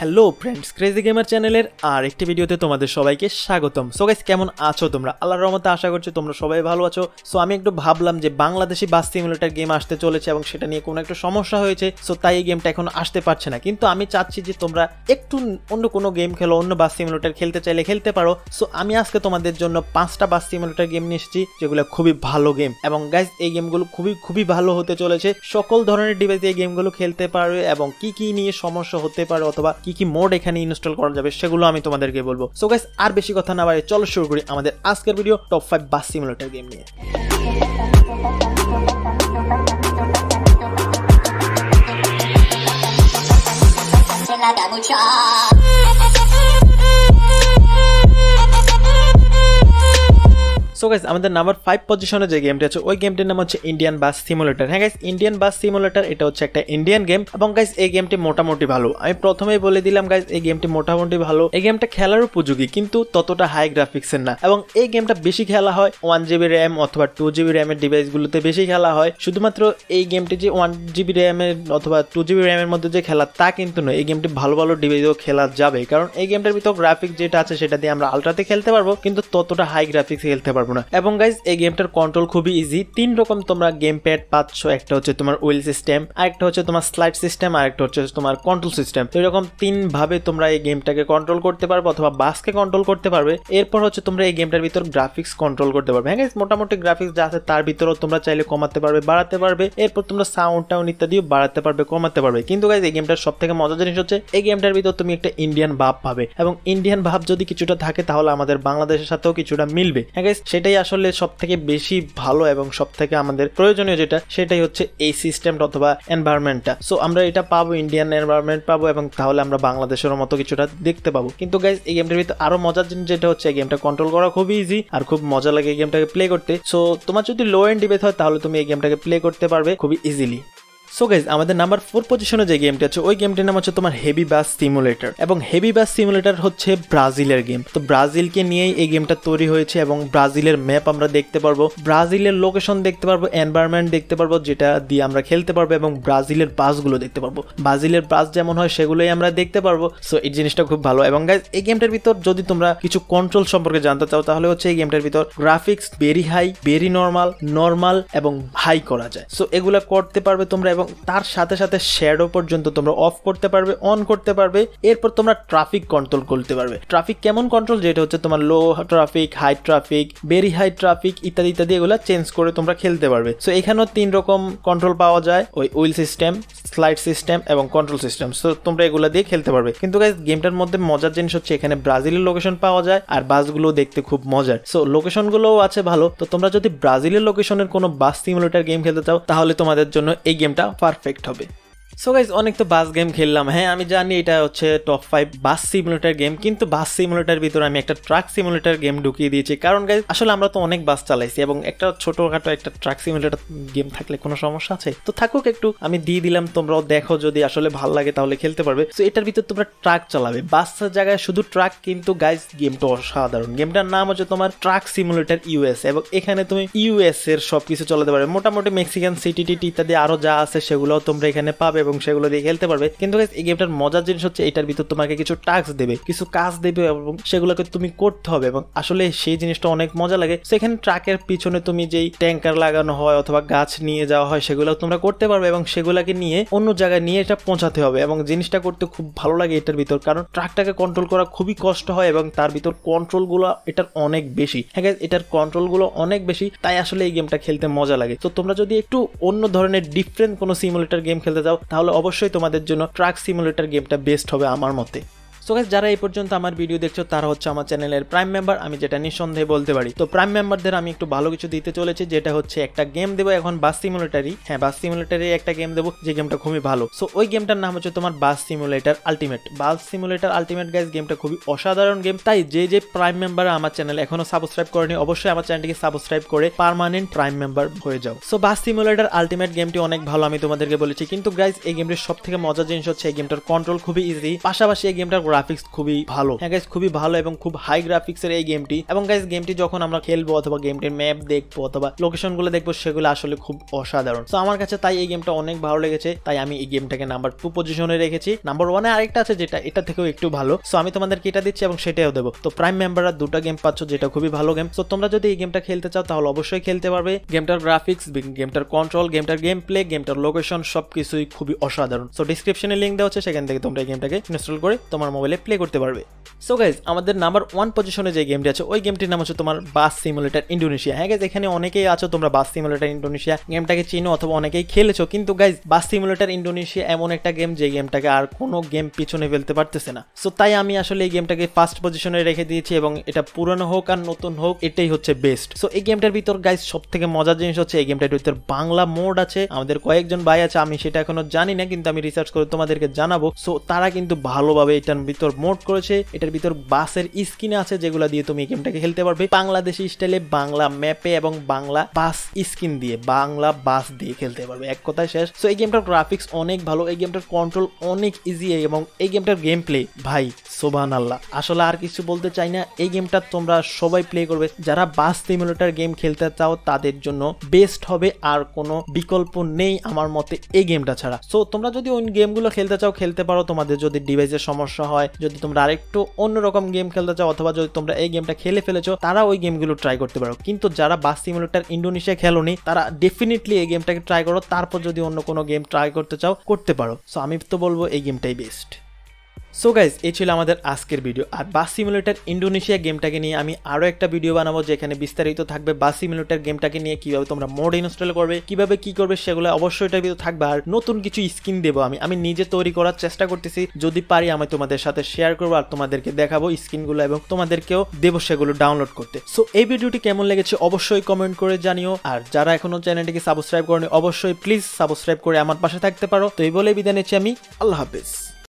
Hello friends crazy gamer চ্যানেলের আর একটি ভিডিওতে তোমাদের সবাইকে স্বাগতম সো গাইস কেমন আছো তোমরা আল্লাহর রহমতে আশা করছি তোমরা সবাই ভালো আছো সো আমি একটু ভাবলাম যে বাংলাদেশি বাস সিমুলেটার গেম আসতে চলেছে এবং সেটা নিয়ে কোনো একটা সমস্যা হয়েছে সো তাই এই গেমটা এখন আসতে পারছে না কিন্তু আমি চাচ্ছি যে তোমরা একটু অন্য কোনো গেম খেলো অন্য বাস সিমুলেটার খেলতে চাইলে খেলতে পারো সো আমি আজকে তোমাদের জন্য পাঁচটা বাস সিমুলেটার গেম নিয়ে এসেছি যেগুলো খুবই ভালো গেম এবং গাইস এই গেমগুলো খুবই খুবই ভালো হতে চলেছে সকল ধরনের ডিভাইসে এই গেমগুলো খেলতে পারবে এবং কি কি নিয়ে সমস্যা হতে পারে অথবা কি কি মোড এখানে ইনস্টল করা যাবে সেগুলো আমি তোমাদেরকে বলবো সো গাইস আর বেশি কথা না বাড়িয়ে চলো শুরু করি আমাদের আজকের video top five bus simulator game নিয়ে child. সো গাইজ আমাদের নাম্বার ফাইভ পজিশনে যে গেমটি আছে ওই গেমটির নাম হচ্ছে ইন্ডিয়ান বাস সিমুলেটার হ্যাঁ গাইজ ইন্ডিয়ান বাস সিমুলেটার এটা হচ্ছে একটা ইন্ডিয়ান গেম এবং গাইজ এই গেমটি মোটামুটি ভালো আমি প্রথমেই বলে দিলাম গাইজ এই গেমটি মোটামুটি ভালো এই গেমটা খেলার উপযোগী কিন্তু ততটা হাই গ্রাফিক্সের না এবং এই গেমটা বেশি খেলা হয় ওয়ান জিবি র্যাম অথবা টু জিবি র্যামের ডিভাইসগুলোতে বেশি খেলা হয় শুধুমাত্র এই গেমটি যে ওয়ান জিবি র্যামের অথবা টু জিবি র্যামের মধ্যে যে খেলা তা কিন্তু নয় এই গেমটি ভালো ভালো ডিভাইসেও খেলা যাবে কারণ এই গেমটার ভিতর গ্রাফিক্স যেটা আছে সেটা দিয়ে আমরা আলট্রাতে খেলতে পারবো কিন্তু ততটা হাই গ্রাফিক্স খেলতে পারবো পারবো না এবং গাইজ এই গেমটার কন্ট্রোল খুবই ইজি তিন রকম তোমরা গেম প্যাড পাচ্ছ একটা হচ্ছে তোমার উইল সিস্টেম আরেকটা হচ্ছে তোমার স্লাইড সিস্টেম আর একটা হচ্ছে তোমার কন্ট্রোল সিস্টেম তো এরকম ভাবে তোমরা এই গেমটাকে কন্ট্রোল করতে পারবে অথবা বাসকে কন্ট্রোল করতে পারবে এরপর হচ্ছে তোমরা এই গেমটার ভিতর গ্রাফিক্স কন্ট্রোল করতে পারবে হ্যাঁ গাইজ মোটামুটি গ্রাফিক্স যা আছে তার ভিতরেও তোমরা চাইলে কমাতে পারবে বাড়াতে পারবে এরপর তোমরা সাউন্ড টাউন ইত্যাদিও বাড়াতে পারবে কমাতে পারবে কিন্তু গাইজ এই গেমটার সব থেকে মজার জিনিস হচ্ছে এই গেমটার ভিতর তুমি একটা ইন্ডিয়ান ভাব পাবে এবং ইন্ডিয়ান ভাব যদি কিছুটা থাকে তাহলে আমাদের বাংলাদেশের সাথেও কিছুটা মিলবে হ্যাঁ গাইজ সেটাই আসলে সব থেকে বেশি ভালো এবং সব থেকে আমাদের প্রয়োজনীয় যেটা সেটাই হচ্ছে এই সিস্টেমটা অথবা এনভায়রনমেন্টটা সো আমরা এটা পাবো ইন্ডিয়ান এনভায়রনমেন্ট পাবো এবং তাহলে আমরা বাংলাদেশের মতো কিছুটা দেখতে পাবো কিন্তু গাইজ এই গেমটার ভিতরে আরো মজার জিনিস যেটা হচ্ছে এই গেমটা কন্ট্রোল করা খুবই ইজি আর খুব মজা লাগে এই গেমটাকে প্লে করতে সো তোমার যদি লো এন্ড ডিবেথ হয় তাহলে তুমি এই গেমটাকে প্লে করতে পারবে খুবই ইজিলি সো গাইজ আমাদের নাম্বার ফোর পজিশনে যে গেমটি আছে ওই গেমটির নাম হচ্ছে তোমার হেভি বাস সিমুলেটর এবং হেভি বাস সিমুলেটর হচ্ছে ব্রাজিলের গেম তো ব্রাজিলকে নিয়েই এই গেমটা তৈরি হয়েছে এবং ব্রাজিলের ম্যাপ আমরা দেখতে পারবো ব্রাজিলের লোকেশন দেখতে পারবো এনভায়রনমেন্ট দেখতে পারবো যেটা দিয়ে আমরা খেলতে পারবো এবং ব্রাজিলের বাসগুলো দেখতে পারবো ব্রাজিলের বাস যেমন হয় সেগুলোই আমরা দেখতে পারবো সো এই জিনিসটা খুব ভালো এবং গাইজ এই গেমটার ভিতর যদি তোমরা কিছু কন্ট্রোল সম্পর্কে জানতে চাও তাহলে হচ্ছে এই গেমটার ভিতর graphics very high very normal normal এবং হাই করা যায় সো এগুলো করতে পারবে তোমরা এবং তার সাথে সাথে শ্যাডো পর্যন্ত তোমরা অফ করতে পারবে অন করতে পারবে এরপর তোমরা ট্রাফিক কন্ট্রোল করতে পারবে ট্রাফিক কেমন কন্ট্রোল যেটা হচ্ছে তোমার low traffic high traffic very high traffic ইত্যাদি ইত্যাদি এগুলো চেঞ্জ করে তোমরা খেলতে পারবে সো এখানেও তিন রকম কন্ট্রোল পাওয়া যায় ওই উইল সিস্টেম ফ্লাইট সিস্টেম এবং কন্ট্রোল সিস্টেম সো তোমরা এগুলো দিয়ে খেলতে পারবে কিন্তু গাইজ গেমটার মধ্যে মজার জিনিস হচ্ছে এখানে ব্রাজিলের লোকেশন পাওয়া যায় আর বাসগুলো দেখতে খুব মজার সো লোকেশনগুলোও আছে ভালো তো তোমরা যদি ব্রাজিলের লোকেশনের কোনো বাস সিমুলেটার গেম খেলতে চাও তাহলে তোমাদের জন্য এই গেমটা পারফেক্ট হবে সো গাইজ অনেক তো বাস গেম খেললাম হ্যাঁ আমি জানি এটা হচ্ছে top five bus simulator game কিন্তু বাস সিমুলেটার ভিতরে আমি একটা ট্রাক সিমুলেটার গেম ঢুকিয়ে দিয়েছি কারণ গাইজ আসলে আমরা তো অনেক বাস চালাইছি এবং একটা ছোটোখাটো একটা ট্রাক সিমুলেটার গেম থাকলে কোনো সমস্যা আছে তো থাকুক একটু আমি দিয়ে দিলাম তোমরাও দেখো যদি আসলে ভালো লাগে তাহলে খেলতে পারবে সো এটার ভিতর তোমরা ট্রাক চালাবে বাস জায়গায় শুধু ট্রাক কিন্তু গাইজ গেমটা অসাধারণ গেমটার নাম হচ্ছে তোমার ট্রাক সিমুলেটার ইউএস এবং এখানে তুমি ইউএস এর সব কিছু চালাতে পারবে মোটামুটি মেক্সিকান সিটি টিটি ইত্যাদি আরও যা আছে সেগুলোও তোমরা এখানে পাবে এবং সেগুলো দিয়ে খেলতে পারবে কিন্তু এই গেমটার মজার জিনিস হচ্ছে এটার ভিতর তোমাকে কিছু টাস্ক দেবে কিছু কাজ দেবে এবং সেগুলোকে তুমি করতে হবে এবং আসলে সেই জিনিসটা অনেক মজা লাগে সেখানে ট্রাকের পিছনে তুমি যেই ট্যাঙ্কার লাগানো হয় অথবা গাছ নিয়ে যাওয়া হয় সেগুলো তোমরা করতে পারবে এবং সেগুলোকে নিয়ে অন্য জায়গায় নিয়ে এটা পৌঁছাতে হবে এবং জিনিসটা করতে খুব ভালো লাগে এটার ভিতর কারণ ট্রাকটাকে কন্ট্রোল করা খুবই কষ্ট হয় এবং তার ভিতর কন্ট্রোলগুলো এটার অনেক বেশি হ্যাঁ এটার কন্ট্রোলগুলো অনেক বেশি তাই আসলে এই গেমটা খেলতে মজা লাগে তো তোমরা যদি একটু অন্য ধরনের ডিফারেন্ট কোনো সিমুলেটার গেম খেলতে যাও তাহলে অবশ্যই তোমাদের জন্য ট্রাক সিমুলেটর গেমটা বেস্ট হবে আমার মতে সো গাইস যারা এই পর্যন্ত আমার ভিডিও দেখছো তারা হচ্ছে আমার চ্যানেলের প্রাইম মেম্বার আমি যেটা নিঃসন্দেহে বলতে পারি তো প্রাইম মেম্বারদের আমি একটু ভালো কিছু দিতে চলেছি যেটা হচ্ছে একটা গেম দেবো এখন বাস সিমুলেটারি হ্যাঁ বাস সিমুলেটারি একটা গেম দেবো যে গেমটা খুবই ভালো সো ওই গেমটার নাম হচ্ছে তোমার bus simulator ultimate bus simulator ultimate guys গেমটা খুবই অসাধারণ গেম তাই যে যে প্রাইম মেম্বার আমার চ্যানেল এখনো সাবস্ক্রাইব করেনি অবশ্যই আমার চ্যানেলটিকে সাবস্ক্রাইব করে পার্মানেন্ট প্রাইম মেম্বার হয়ে যাও সো বাস সিমুলেটার আলটিমেট গেমটি অনেক ভালো আমি তোমাদেরকে বলেছি কিন্তু গাইস এই গেমটির সব থেকে মজার জিনিস হচ্ছে এই গেমটার কন্ট্রোল খুবই ইজি পাশাপাশি এই গেমটার গ্রাফিক্স খুবই ভালো হ্যাঁ গাইস খুবই ভালো এবং খুব হাই গ্রাফিক্স এর এই গেমটি এবং গাইস গেমটি যখন আমরা খেলবো অথবা গেমটির ম্যাপ দেখবো অথবা লোকেশন গুলো দেখবো সেগুলো আসলে খুব অসাধারণ তো আমার কাছে তাই এই গেমটা অনেক ভালো লেগেছে তাই আমি এই গেমটাকে নাম্বার টু পজিশনে রেখেছি নাম্বার ওয়ানে আরেকটা আছে যেটা এটা থেকেও একটু ভালো সো আমি তোমাদেরকে এটা দিচ্ছি এবং সেটাও দেবো তো প্রাইম মেম্বাররা দুটা গেম পাচ্ছ যেটা খুবই ভালো গেম সো তোমরা যদি এই গেমটা খেলতে চাও তাহলে অবশ্যই খেলতে পারবে গেমটার গ্রাফিক্স গেমটার কন্ট্রোল গেমটার গেম প্লে গেমটার লোকেশন সবকিছুই খুবই অসাধারণ সো ডিসক্রিপশনে লিঙ্ক দেওয়া হচ্ছে সেখান থেকে তোমরা এই গেমটাকে ইনস্টল করে তোমার মোবাইল মোবাইলে প্লে করতে পারবে সো গাইজ আমাদের নাম্বার ওয়ান পজিশনে যে গেমটি আছে ওই গেমটির নাম হচ্ছে তোমার বাস সিমুলেটার ইন্ডোনেশিয়া হ্যাঁ গাইজ এখানে অনেকেই আছো তোমরা বাস সিমুলেটার ইন্ডোনেশিয়া গেমটাকে চিনো অথবা অনেকেই খেলেছো কিন্তু গাইজ বাস সিমুলেটার ইন্ডোনেশিয়া এমন একটা গেম যে গেমটাকে আর কোনো গেম পিছনে ফেলতে পারতেছে না সো তাই আমি আসলে এই গেমটাকে ফার্স্ট পজিশনে রেখে দিয়েছি এবং এটা পুরনো হোক আর নতুন হোক এটাই হচ্ছে বেস্ট সো এই গেমটার ভিতর গাইজ সব থেকে মজার জিনিস হচ্ছে এই গেমটার ভিতর বাংলা মোড আছে আমাদের কয়েকজন ভাই আছে আমি সেটা এখনো জানি না কিন্তু আমি রিসার্চ করে তোমাদেরকে জানাবো সো তারা কিন্তু ভালোভাবে এটার ভিতর মোট করেছে এটার ভিতর বাসের স্কিন আছে যেগুলো দিয়ে তুমি এই গেমটাকে খেলতে পারবে বাংলাদেশি স্টাইলে বাংলা ম্যাপে এবং বাংলা বাস স্কিন দিয়ে বাংলা বাস দিয়ে খেলতে পারবে এক কথায় শেষ সো এই গেমটার গ্রাফিক্স অনেক ভালো এই গেমটার কন্ট্রোল অনেক ইজি এবং এই গেমটার গেম প্লে ভাই সোবান আল্লাহ আসলে আর কিছু বলতে চাই না এই গেমটা তোমরা সবাই প্লে করবে যারা বাস সিমুলেটার গেম খেলতে চাও তাদের জন্য বেস্ট হবে আর কোনো বিকল্প নেই আমার মতে এই গেমটা ছাড়া সো তোমরা যদি ওই গেমগুলো খেলতে চাও খেলতে পারো তোমাদের যদি ডিভাইসের সমস্যা হয় হয় যদি তোমরা আরেকটু অন্যরকম গেম খেলতে চাও অথবা যদি তোমরা এই গেমটা খেলে ফেলেছো তারা ওই গেমগুলো ট্রাই করতে পারো কিন্তু যারা বাস সিমুলেটার ইন্ডোনেশিয়া খেলোনি তারা ডেফিনেটলি এই গেমটাকে ট্রাই করো তারপর যদি অন্য কোনো গেম ট্রাই করতে চাও করতে পারো সো আমি তো বলবো এই গেমটাই বেস্ট সো গাইজ এই ছিল আমাদের আজকের ভিডিও আর বাস সিমুলেটার ইন্ডোনেশিয়া গেমটাকে নিয়ে আমি আরও একটা ভিডিও বানাবো যেখানে বিস্তারিত থাকবে বাস সিমুলেটার গেমটাকে নিয়ে কিভাবে তোমরা মোড ইনস্টল করবে কিভাবে কি করবে সেগুলো অবশ্যই এটা ভিতরে থাকবে আর নতুন কিছু স্কিন দেবো আমি আমি নিজে তৈরি করার চেষ্টা করতেছি যদি পারি আমি তোমাদের সাথে শেয়ার করবো আর তোমাদেরকে দেখাবো স্কিনগুলো এবং তোমাদেরকেও দেবো সেগুলো ডাউনলোড করতে সো এই ভিডিওটি কেমন লেগেছে অবশ্যই কমেন্ট করে জানিও আর যারা এখনো চ্যানেলটিকে সাবস্ক্রাইব করেনি অবশ্যই প্লিজ সাবস্ক্রাইব করে আমার পাশে থাকতে পারো তো এই বলে বিদায় নিচ্ছি আমি আল্লাহ হাফিজ